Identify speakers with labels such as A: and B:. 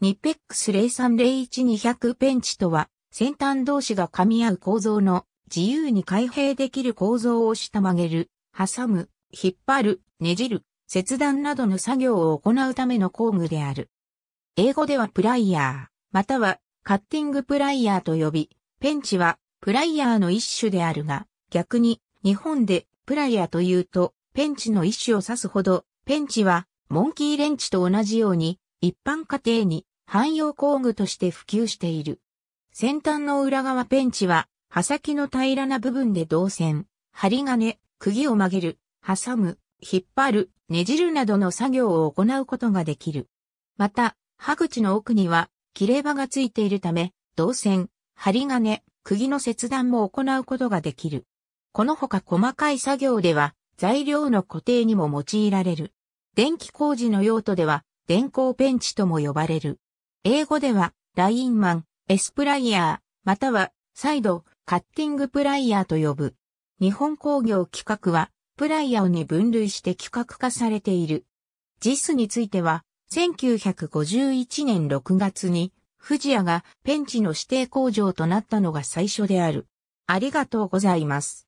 A: ニッペックス0301200ペンチとは、先端同士が噛み合う構造の自由に開閉できる構造を下曲げる、挟む、引っ張る、ねじる、切断などの作業を行うための工具である。英語ではプライヤー、またはカッティングプライヤーと呼び、ペンチはプライヤーの一種であるが、逆に日本でプライヤーというと、ペンチの一種を指すほど、ペンチはモンキーレンチと同じように一般家庭に汎用工具として普及している。先端の裏側ペンチは、刃先の平らな部分で銅線、針金、釘を曲げる、挟む、引っ張る、ねじるなどの作業を行うことができる。また、刃口の奥には切れ刃がついているため、銅線、針金、釘の切断も行うことができる。このほか細かい作業では、材料の固定にも用いられる。電気工事の用途では、電光ペンチとも呼ばれる。英語では、ラインマン、エスプライヤー、または、再度、カッティングプライヤーと呼ぶ。日本工業規格は、プライヤーに分類して規格化されている。JIS については、1951年6月に、富士屋がペンチの指定工場となったのが最初である。ありがとうございます。